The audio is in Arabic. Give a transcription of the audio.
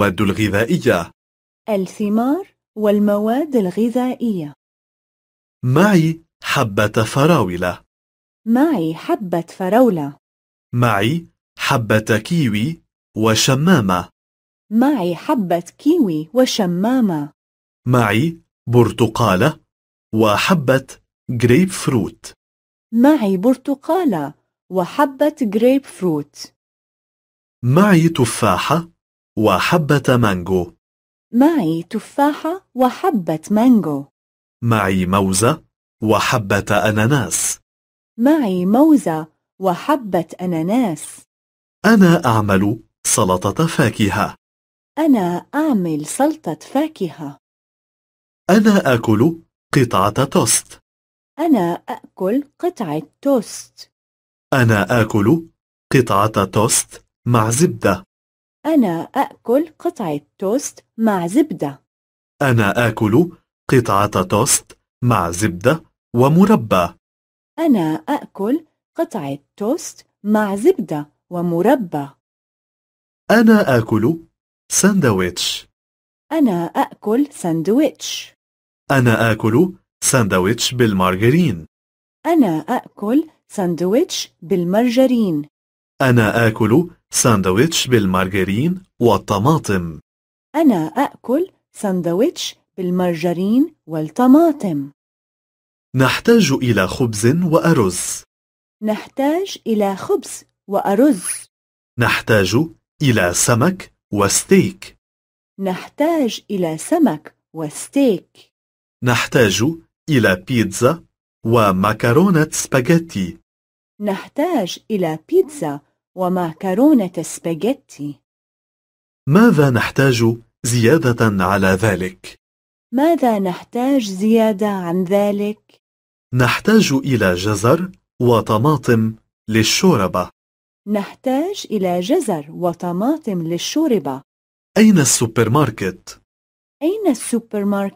المواد الغذائية الثمار والمواد الغذائية معي حبة فراولة معي حبة فراولة معي حبة كيوي وشمامة معي حبة كيوي وشمامة معي برتقالة وحبة جريب فروت معي برتقالة وحبة جريب فروت معي تفاحة وحبة مانجو معي تفاحة وحبة مانجو معي موزة وحبة أناناس معي موزة وحبة أناناس أنا أعمل سلطة فاكهة أنا أعمل سلطة فاكهة أنا أكل قطعة توست أنا أكل قطعة توست أنا أكل قطعة توست مع زبدة أنا أكل قطعة توست مع زبدة أنا آكل قطعة توست مع زبدة ومربى أنا أكل قطعة توست مع زبدة ومربى أنا آكل ساندويتش أنا أكل ساندويتش أنا آكل ساندويتش بالمارجرين أنا أكل ساندويتش بالمارجرين أنا آكل ساندويتش بالمارجرين والطماطم أنا أأكل ساندويتش بالمارجرين والطماطم نحتاج إلى خبز وأرز نحتاج إلى خبز وأرز نحتاج إلى سمك وستيك نحتاج إلى سمك وستيك نحتاج إلى بيتزا ومكرونة سباجيتي نحتاج إلى بيتزا ومعكرونة سباجيتي ماذا نحتاج زيادة على ذلك؟ ماذا نحتاج زيادة عن ذلك؟ نحتاج إلى جزر وطماطم للشوربة نحتاج إلى جزر وطماطم للشوربة أين السوبر ماركت؟ أين السوبر ماركت؟